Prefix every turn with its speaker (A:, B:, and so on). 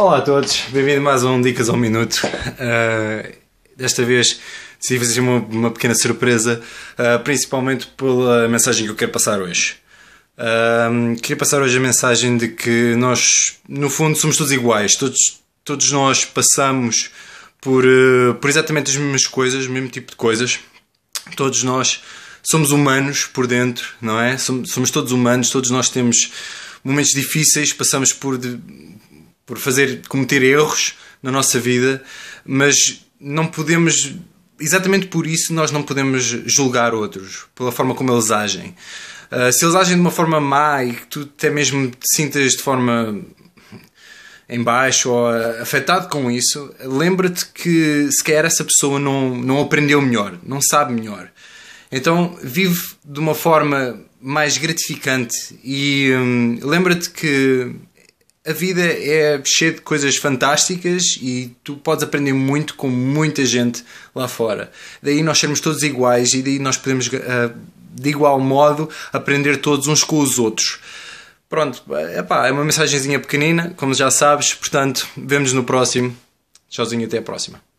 A: Olá a todos, bem-vindo mais um Dicas ao Minuto. Uh, desta vez decidi fazer uma, uma pequena surpresa, uh, principalmente pela mensagem que eu quero passar hoje. Uh, queria passar hoje a mensagem de que nós, no fundo, somos todos iguais. Todos, todos nós passamos por, por exatamente as mesmas coisas, o mesmo tipo de coisas. Todos nós somos humanos por dentro, não é? Somos, somos todos humanos, todos nós temos momentos difíceis, passamos por. De, por fazer cometer erros na nossa vida, mas não podemos exatamente por isso nós não podemos julgar outros pela forma como eles agem. Uh, se eles agem de uma forma má e que tu até mesmo te sintas de forma embaixo ou afetado com isso, lembra-te que sequer essa pessoa não, não aprendeu melhor, não sabe melhor. Então vive de uma forma mais gratificante e hum, lembra-te que a vida é cheia de coisas fantásticas e tu podes aprender muito com muita gente lá fora. Daí nós sermos todos iguais e daí nós podemos, eh, de igual modo, aprender todos uns com os outros. Pronto, epá, é uma mensagenzinha pequenina, como já sabes, portanto, vemos no próximo. Tchauzinho, até a próxima.